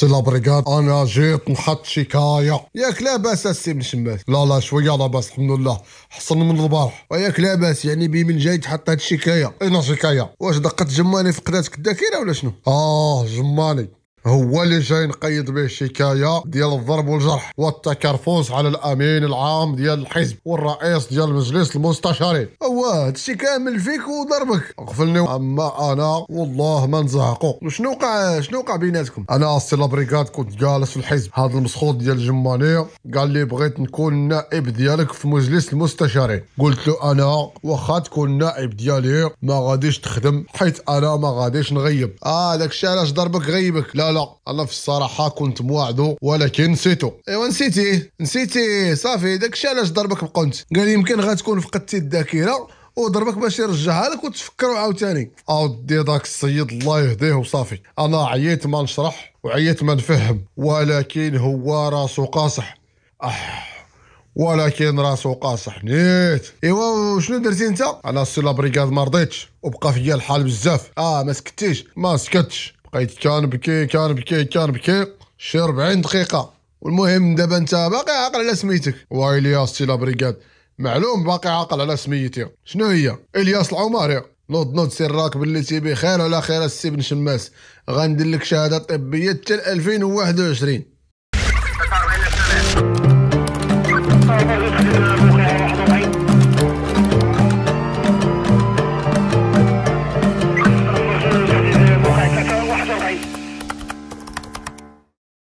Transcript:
سي بريغاد انا جيت نحط شكايه ياك لاباس السي شماس لا لا شويه لاباس الحمد لله حصل من البارح وياك لاباس يعني من جاي تحط هاد الشكايه اين شكايه واش دقت جماني فقداتك الذاكره ولا شنو اه جماني هو اللي جاي نقيد به الشكايه ديال الضرب والجرح والتكرفس على الامين العام ديال الحزب والرئيس ديال مجلس المستشارين واحد هادشي كامل فيك وضربك غفلني اما انا والله ما نزهقو شنو وقع شنو وقع بيناتكم انا سي لابريكاد كنت جالس في الحزب هذا المسخوط ديال الجمانيه قال لي بغيت نكون نائب ديالك في مجلس المستشارين قلت له انا واخا تكون نائب ديالي ما غاديش تخدم حيت انا ما غاديش نغيب اه داكشي علاش ضربك غيبك لا لا انا في الصراحه كنت مواعدو ولكن نسيتو ايوا نسيتيه نسيتيه صافي داكشي علاش ضربك بقنت قال يمكن غتكون فقدتي الذاكره وضربك باش يرجعها لك وتفكروا عاوتاني اودي داك السيد الله يهديه وصافي انا عييت ما نشرح وعييت ما نفهم ولكن هو راسو قاصح اح ولكن راسو قاصح نيت ايوا شنو درتي انت انا سي لابريكاد ما رضيتش وبقى فيا الحال بزاف اه ما سكتيش ما سكتش بقيت بكي كان بكي شي 40 دقيقه والمهم دابا انت باقي عاقل على سميتك وايلي يا سي لابريكاد معلوم باقي عاقل على سميتي شنو هي الياس العماري نوض نوض سير راكب اللي تيبي خير على خير السي بن شماس غندير لك شهاده طبيه حتى 2021